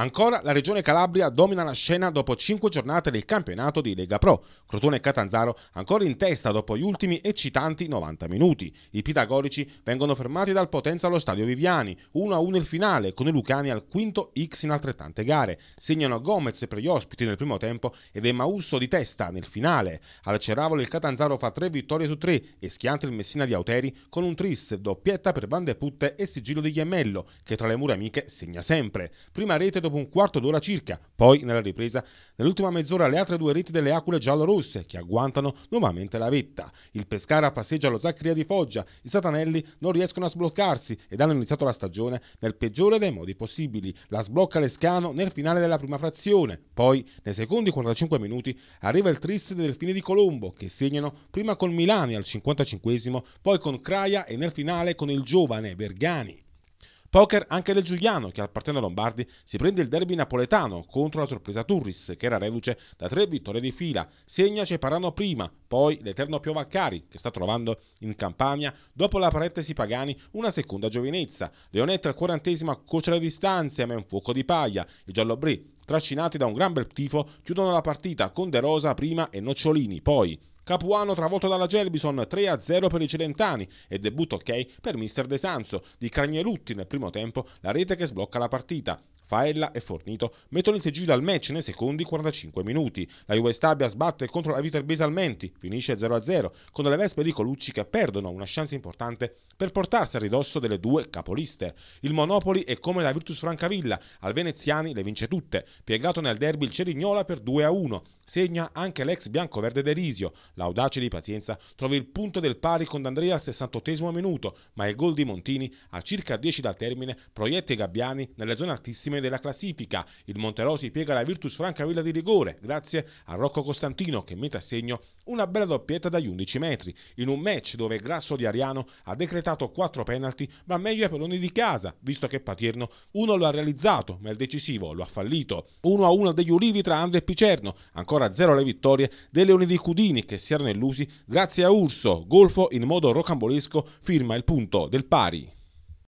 Ancora la Regione Calabria domina la scena dopo 5 giornate del campionato di Lega Pro. Crotone e Catanzaro ancora in testa dopo gli ultimi eccitanti 90 minuti. I pitagorici vengono fermati dal Potenza allo stadio Viviani, 1-1 il finale con i Lucani al quinto X in altrettante gare. Segnano Gomez per gli ospiti nel primo tempo ed è Mausso di testa nel finale. Al Ceravolo il Catanzaro fa 3 vittorie su 3 e schianta il Messina di Auteri con un tris, doppietta per Bande Putte e sigillo di Iemmello che tra le mura amiche segna sempre. Prima rete dopo dopo un quarto d'ora circa. Poi, nella ripresa, nell'ultima mezz'ora le altre due reti delle Aquile giallorosse che agguantano nuovamente la vetta. Il Pescara passeggia allo Zaccaria di Foggia, i Satanelli non riescono a sbloccarsi ed hanno iniziato la stagione nel peggiore dei modi possibili. La sblocca Lescano nel finale della prima frazione. Poi, nei secondi 45 minuti, arriva il triste del fine di Colombo che segnano prima con Milani al 55 poi con Craia e nel finale con il giovane Bergani. Poker anche del Giuliano, che al Parteno Lombardi si prende il derby napoletano contro la sorpresa Turris, che era reduce da tre vittorie di fila. Segna Ceparano prima, poi l'eterno Piovaccari, che sta trovando in Campania, dopo la parentesi Pagani, una seconda giovinezza. Leonetta al quarantesima coce le distanze, ma è un fuoco di paglia. Il giallobri, trascinati da un gran bel tifo, chiudono la partita con De Rosa prima e Nocciolini poi. Capuano travolto dalla Gelbison 3-0 per i Celentani e debutto ok per Mister De Sanso. Di Cragnelutti nel primo tempo la rete che sblocca la partita. Faella e Fornito mettono il sigillo al match nei secondi 45 minuti. La Juve Stabia sbatte contro la Viterbese Almenti, finisce 0-0, con le vespe di Colucci che perdono una chance importante per portarsi a ridosso delle due capoliste. Il Monopoli è come la Virtus Francavilla, al Veneziani le vince tutte, piegato nel derby il Cerignola per 2-1. Segna anche l'ex bianco-verde Derisio. L'audace di Pazienza trova il punto del pari con D'Andrea al 68 minuto, ma il gol di Montini a circa 10 dal termine proietta i gabbiani nelle zone altissime della classifica. Il Monterosi piega la Virtus Francavilla di rigore grazie a Rocco Costantino che mette a segno una bella doppietta dagli 11 metri. In un match dove Grasso di Ariano ha decretato 4 penalti, va meglio ai peloni di casa, visto che Patierno uno lo ha realizzato ma il decisivo lo ha fallito. 1-1 degli Ulivi tra Andre e Picerno, ancora ancora zero le vittorie dei Leoni di Cudini che si erano illusi grazie a Urso. Golfo in modo rocambolesco firma il punto del pari.